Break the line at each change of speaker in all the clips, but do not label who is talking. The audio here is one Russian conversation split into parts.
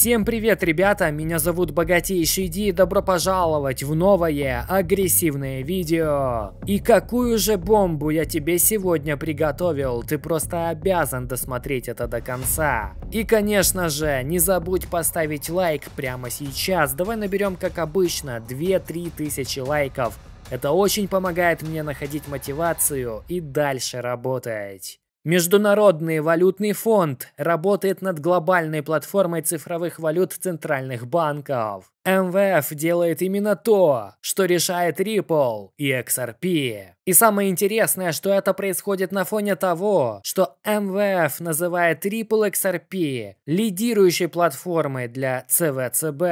Всем привет, ребята! Меня зовут Богатейший Ди и добро пожаловать в новое агрессивное видео! И какую же бомбу я тебе сегодня приготовил, ты просто обязан досмотреть это до конца. И конечно же, не забудь поставить лайк прямо сейчас, давай наберем как обычно 2-3 тысячи лайков. Это очень помогает мне находить мотивацию и дальше работать. Международный валютный фонд работает над глобальной платформой цифровых валют центральных банков. МВФ делает именно то, что решает Ripple и XRP. И самое интересное, что это происходит на фоне того, что МВФ называет Ripple XRP лидирующей платформой для ЦВЦБ,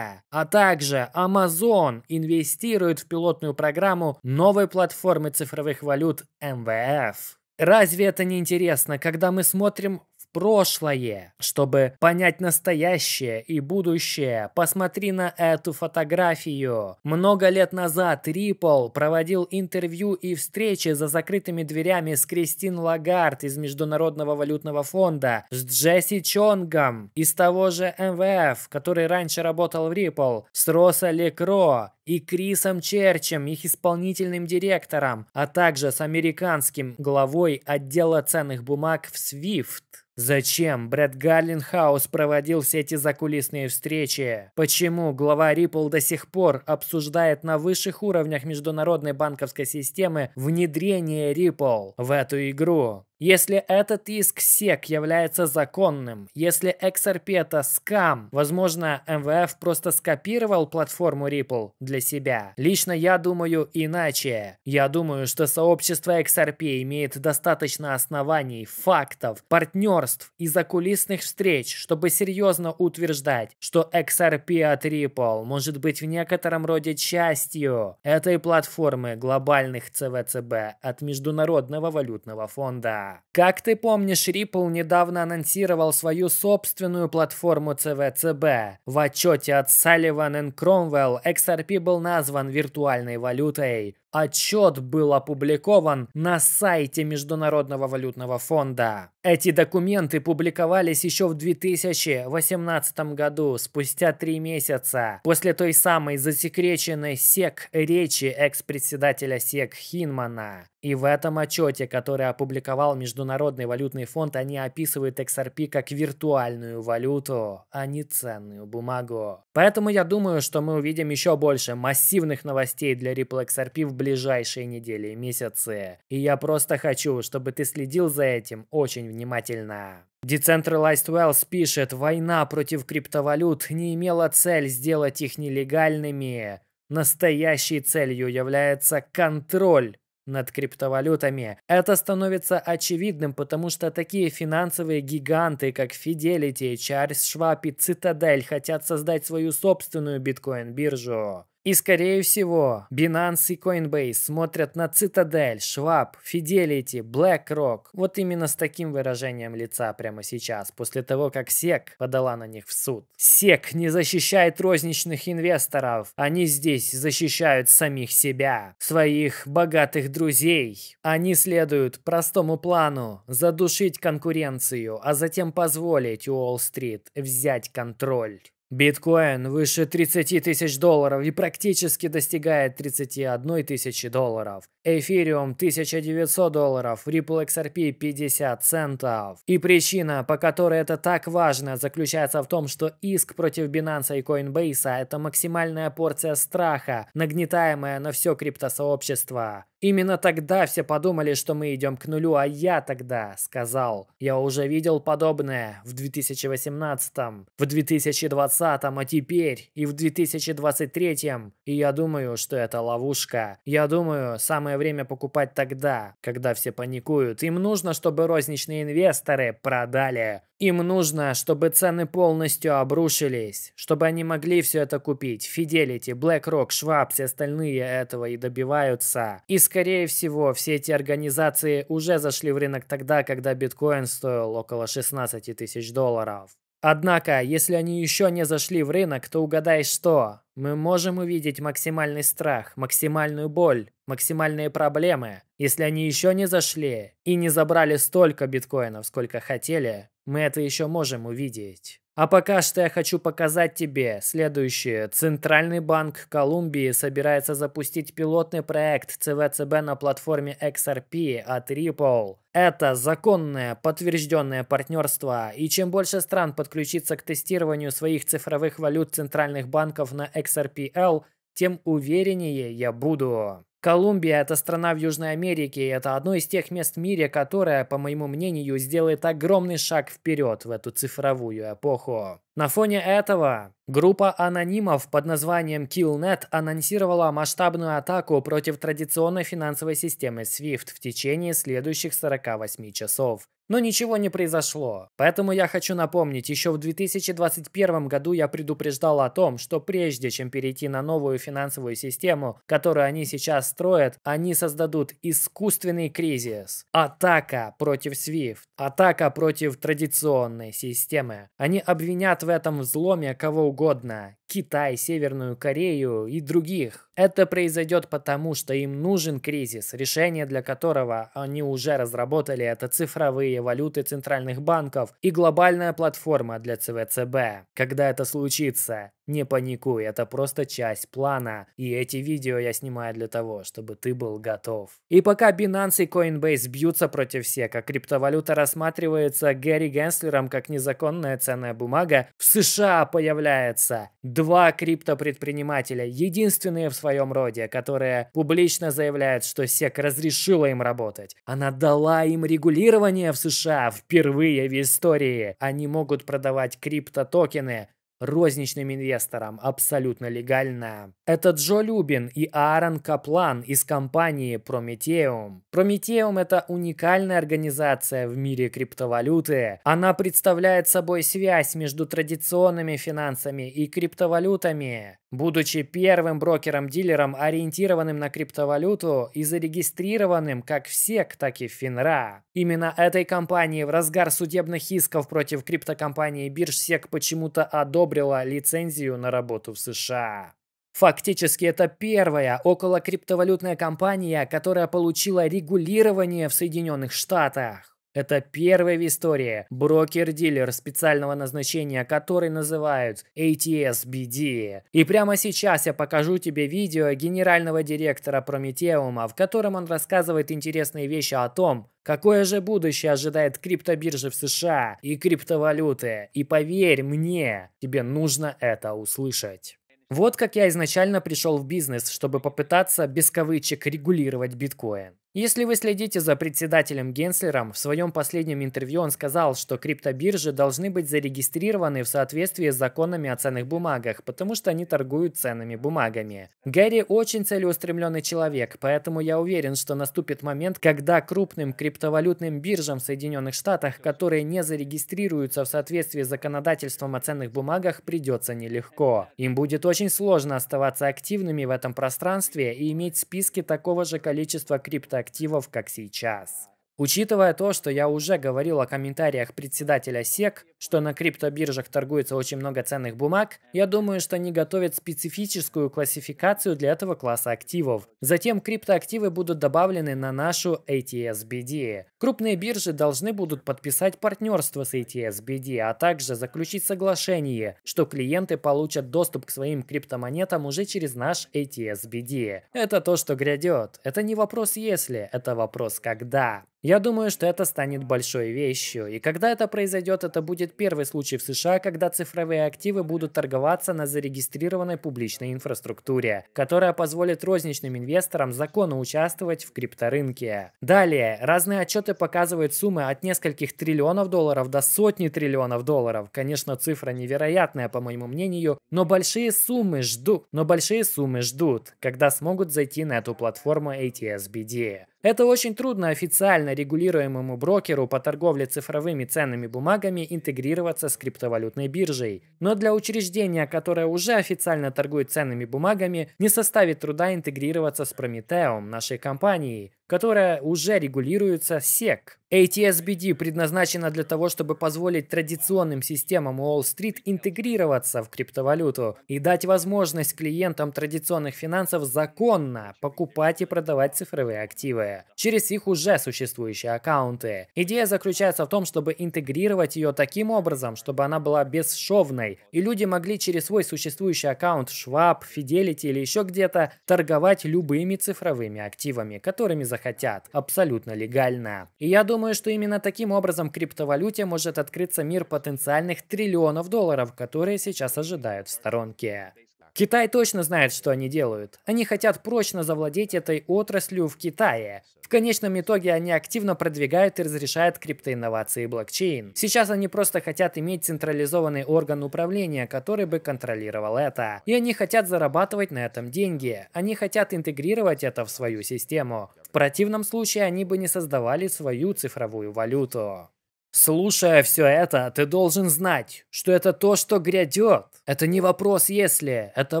а также Amazon инвестирует в пилотную программу новой платформы цифровых валют МВФ. Разве это не интересно, когда мы смотрим в прошлое, чтобы понять настоящее и будущее? Посмотри на эту фотографию. Много лет назад Ripple проводил интервью и встречи за закрытыми дверями с Кристин Лагард из Международного валютного фонда, с Джесси Чонгом из того же МВФ, который раньше работал в Ripple, с Роса Лекро и Крисом Черчем, их исполнительным директором, а также с американским главой отдела ценных бумаг в Свифт. Зачем Брэд Гарлинхаус проводил все эти закулисные встречи? Почему глава Ripple до сих пор обсуждает на высших уровнях международной банковской системы внедрение Ripple в эту игру? Если этот иск СЕК является законным, если XRP это скам, возможно, МВФ просто скопировал платформу Ripple для себя. Лично я думаю иначе. Я думаю, что сообщество XRP имеет достаточно оснований, фактов, партнерств и закулисных встреч, чтобы серьезно утверждать, что XRP от Ripple может быть в некотором роде частью этой платформы глобальных ЦВЦБ от Международного валютного фонда. Как ты помнишь, Ripple недавно анонсировал свою собственную платформу ЦВЦБ. В отчете от Sullivan Cromwell XRP был назван виртуальной валютой. Отчет был опубликован на сайте Международного валютного фонда. Эти документы публиковались еще в 2018 году, спустя три месяца, после той самой засекреченной СЕК речи экс-председателя СЕК Хинмана. И в этом отчете, который опубликовал Международный валютный фонд, они описывают XRP как виртуальную валюту, а не ценную бумагу. Поэтому я думаю, что мы увидим еще больше массивных новостей для Ripple XRP в ближайшее ближайшие недели и месяцы. И я просто хочу, чтобы ты следил за этим очень внимательно. Decentralized Wells пишет, война против криптовалют не имела цель сделать их нелегальными. Настоящей целью является контроль над криптовалютами. Это становится очевидным, потому что такие финансовые гиганты, как Fidelity, Charles Schwab и Citadel, хотят создать свою собственную биткоин-биржу. И, скорее всего, Binance и Coinbase смотрят на цитадель, Schwab, Fidelity, BlackRock вот именно с таким выражением лица прямо сейчас, после того, как SEC подала на них в суд. SEC не защищает розничных инвесторов, они здесь защищают самих себя, своих богатых друзей. Они следуют простому плану – задушить конкуренцию, а затем позволить Уолл-стрит взять контроль. Биткоин выше 30 тысяч долларов и практически достигает 31 тысячи долларов. Эфириум 1900 долларов, Ripple XRP 50 центов. И причина, по которой это так важно, заключается в том, что иск против Binance и Coinbase – это максимальная порция страха, нагнетаемая на все криптосообщество. Именно тогда все подумали, что мы идем к нулю, а я тогда сказал. Я уже видел подобное в 2018, в 2020, а теперь и в 2023. И я думаю, что это ловушка. Я думаю, самое время покупать тогда, когда все паникуют. Им нужно, чтобы розничные инвесторы продали. Им нужно, чтобы цены полностью обрушились, чтобы они могли все это купить. Fidelity, BlackRock, Schwab, все остальные этого и добиваются. И скорее всего, все эти организации уже зашли в рынок тогда, когда биткоин стоил около 16 тысяч долларов. Однако, если они еще не зашли в рынок, то угадай что? Мы можем увидеть максимальный страх, максимальную боль, максимальные проблемы, если они еще не зашли и не забрали столько биткоинов, сколько хотели, мы это еще можем увидеть. А пока что я хочу показать тебе следующее. Центральный банк Колумбии собирается запустить пилотный проект ЦВЦБ на платформе XRP от Ripple. Это законное, подтвержденное партнерство, и чем больше стран подключится к тестированию своих цифровых валют центральных банков на XRPL, тем увереннее я буду. Колумбия – это страна в Южной Америке, и это одно из тех мест в мире, которое, по моему мнению, сделает огромный шаг вперед в эту цифровую эпоху. На фоне этого группа анонимов под названием KillNet анонсировала масштабную атаку против традиционной финансовой системы SWIFT в течение следующих 48 часов. Но ничего не произошло. Поэтому я хочу напомнить, еще в 2021 году я предупреждал о том, что прежде чем перейти на новую финансовую систему, которую они сейчас строят, они создадут искусственный кризис. Атака против SWIFT. Атака против традиционной системы. Они обвинят в этом взломе кого угодно. Китай, Северную Корею и других. Это произойдет потому, что им нужен кризис, решение для которого они уже разработали это цифровые валюты центральных банков и глобальная платформа для ЦВЦБ. Когда это случится? Не паникуй, это просто часть плана, и эти видео я снимаю для того, чтобы ты был готов. И пока Binance и Coinbase бьются против SEC, а криптовалюта рассматривается Гэри Генслером как незаконная ценная бумага, в США появляется два криптопредпринимателя, единственные в своем роде, которые публично заявляют, что SEC разрешила им работать. Она дала им регулирование в США впервые в истории. Они могут продавать криптотокены розничным инвесторам абсолютно легально. Это Джо Любин и Аарон Каплан из компании Prometheum. Prometheum – это уникальная организация в мире криптовалюты. Она представляет собой связь между традиционными финансами и криптовалютами. Будучи первым брокером-дилером, ориентированным на криптовалюту и зарегистрированным как в СЕК, так и в ФИНРА. Именно этой компании в разгар судебных исков против криптокомпании бирж СЕК почему-то одобрила лицензию на работу в США. Фактически это первая около криптовалютная компания, которая получила регулирование в Соединенных Штатах. Это первый в истории брокер-дилер специального назначения, который называют ATSBD. И прямо сейчас я покажу тебе видео генерального директора Прометеума, в котором он рассказывает интересные вещи о том, какое же будущее ожидает криптобиржи в США и криптовалюты. И поверь мне, тебе нужно это услышать. Вот как я изначально пришел в бизнес, чтобы попытаться без кавычек регулировать биткоин. Если вы следите за председателем Генслером, в своем последнем интервью он сказал, что криптобиржи должны быть зарегистрированы в соответствии с законами о ценных бумагах, потому что они торгуют ценными бумагами. Гэри очень целеустремленный человек, поэтому я уверен, что наступит момент, когда крупным криптовалютным биржам в Соединенных Штатах, которые не зарегистрируются в соответствии с законодательством о ценных бумагах, придется нелегко. Им будет очень сложно оставаться активными в этом пространстве и иметь списки такого же количества крипто активов, как сейчас. Учитывая то, что я уже говорил о комментариях председателя СЕК, что на криптобиржах торгуется очень много ценных бумаг, я думаю, что они готовят специфическую классификацию для этого класса активов. Затем криптоактивы будут добавлены на нашу ATSBD. Крупные биржи должны будут подписать партнерство с ATSBD, а также заключить соглашение, что клиенты получат доступ к своим криптомонетам уже через наш ATSBD. Это то, что грядет. Это не вопрос «если», это вопрос «когда». Я думаю, что это станет большой вещью, и когда это произойдет, это будет первый случай в США, когда цифровые активы будут торговаться на зарегистрированной публичной инфраструктуре, которая позволит розничным инвесторам законно участвовать в крипторынке. Далее, разные отчеты Расчеты показывают суммы от нескольких триллионов долларов до сотни триллионов долларов. Конечно, цифра невероятная, по моему мнению, но большие суммы ждут, но большие суммы ждут, когда смогут зайти на эту платформу ATSBD. Это очень трудно официально регулируемому брокеру по торговле цифровыми ценными бумагами интегрироваться с криптовалютной биржей. Но для учреждения, которое уже официально торгует ценными бумагами, не составит труда интегрироваться с Прометеум, нашей компанией, которая уже регулируется SEC ATSBD предназначена для того, чтобы позволить традиционным системам Уолл-стрит интегрироваться в криптовалюту и дать возможность клиентам традиционных финансов законно покупать и продавать цифровые активы через их уже существующие аккаунты. Идея заключается в том, чтобы интегрировать ее таким образом, чтобы она была бесшовной, и люди могли через свой существующий аккаунт Schwab, Fidelity или еще где-то торговать любыми цифровыми активами, которыми захотят, абсолютно легально. И я думаю, думаю, что именно таким образом криптовалюте может открыться мир потенциальных триллионов долларов, которые сейчас ожидают в сторонке. Китай точно знает, что они делают. Они хотят прочно завладеть этой отраслью в Китае. В конечном итоге они активно продвигают и разрешают криптоинновации блокчейн. Сейчас они просто хотят иметь централизованный орган управления, который бы контролировал это. И они хотят зарабатывать на этом деньги. Они хотят интегрировать это в свою систему. В противном случае они бы не создавали свою цифровую валюту. Слушая все это, ты должен знать, что это то, что грядет. Это не вопрос «если», это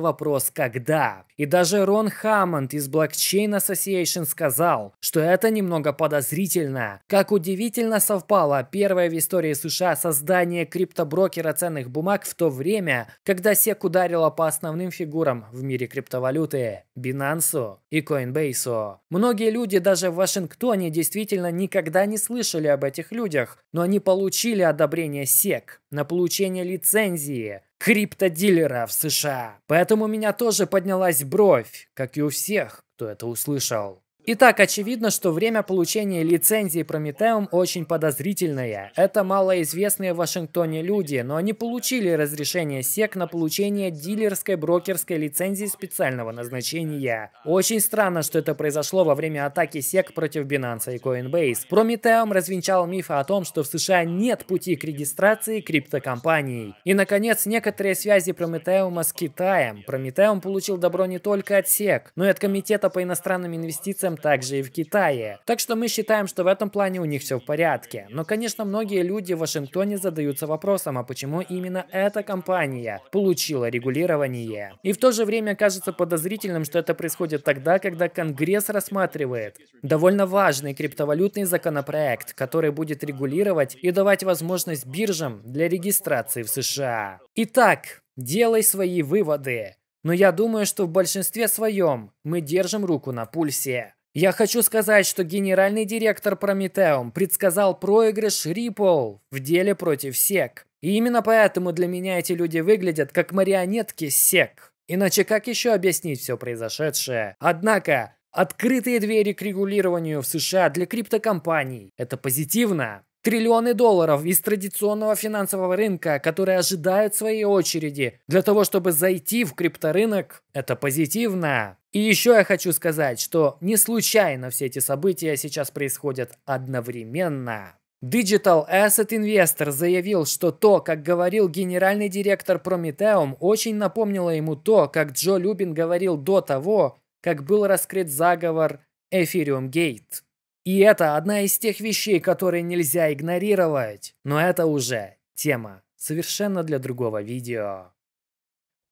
вопрос «когда». И даже Рон Хаммонд из Blockchain Association сказал, что это немного подозрительно. Как удивительно совпало первое в истории США создание криптоброкера ценных бумаг в то время, когда СЕК ударила по основным фигурам в мире криптовалюты – Binance и Coinbase. Многие люди даже в Вашингтоне действительно никогда не слышали об этих людях, но они получили одобрение СЕК на получение лицензии криптодилера в США. Поэтому у меня тоже поднялась бровь, как и у всех, кто это услышал. Итак, очевидно, что время получения лицензии Прометеум очень подозрительное. Это малоизвестные в Вашингтоне люди, но они получили разрешение СЕК на получение дилерской брокерской лицензии специального назначения. Очень странно, что это произошло во время атаки СЕК против Binance и Coinbase. Прометеум развенчал миф о том, что в США нет пути к регистрации криптокомпаний. И, наконец, некоторые связи Прометеума с Китаем. Прометеум получил добро не только от СЕК, но и от Комитета по иностранным инвестициям этом также и в Китае. Так что мы считаем, что в этом плане у них все в порядке. Но, конечно, многие люди в Вашингтоне задаются вопросом, а почему именно эта компания получила регулирование? И в то же время кажется подозрительным, что это происходит тогда, когда Конгресс рассматривает довольно важный криптовалютный законопроект, который будет регулировать и давать возможность биржам для регистрации в США. Итак, делай свои выводы. Но я думаю, что в большинстве своем мы держим руку на пульсе. Я хочу сказать, что генеральный директор Прометеум предсказал проигрыш Ripple в деле против СЕК. И именно поэтому для меня эти люди выглядят как марионетки СЕК. Иначе как еще объяснить все произошедшее? Однако, открытые двери к регулированию в США для криптокомпаний – это позитивно. Триллионы долларов из традиционного финансового рынка, которые ожидают своей очереди для того, чтобы зайти в крипторынок, это позитивно. И еще я хочу сказать, что не случайно все эти события сейчас происходят одновременно. Digital Asset Investor заявил, что то, как говорил генеральный директор Prometheum, очень напомнило ему то, как Джо Любин говорил до того, как был раскрыт заговор Ethereum Gate. И это одна из тех вещей, которые нельзя игнорировать. Но это уже тема совершенно для другого видео.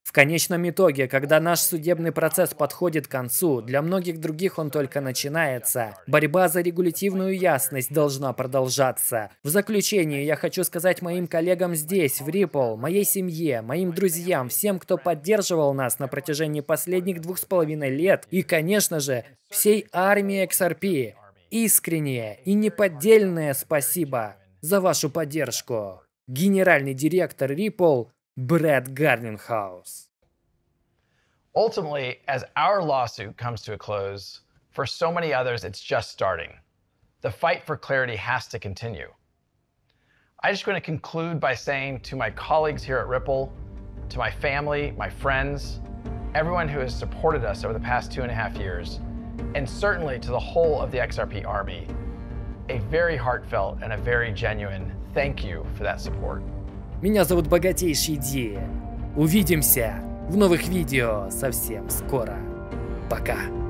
В конечном итоге, когда наш судебный процесс подходит к концу, для многих других он только начинается. Борьба за регулятивную ясность должна продолжаться. В заключение я хочу сказать моим коллегам здесь, в Ripple, моей семье, моим друзьям, всем, кто поддерживал нас на протяжении последних двух с половиной лет и, конечно же, всей армии XRP искреннее и неподдельное спасибо за вашу поддержку. Генеральный директор Ripple Брэд Гарнингхаус. Ultimately, as our lawsuit comes to a close, for so many others, it's just starting. The fight for clarity has to continue. I just want to conclude by saying to my colleagues here at Ripple, to my family, my friends, everyone who has supported us over the past two and a half years, and certainly to the whole of the XRP Army, a very heartfelt and a very genuine thank you for that support. Меня зовут Богатейший Ди. Увидимся в новых видео совсем скоро. Пока.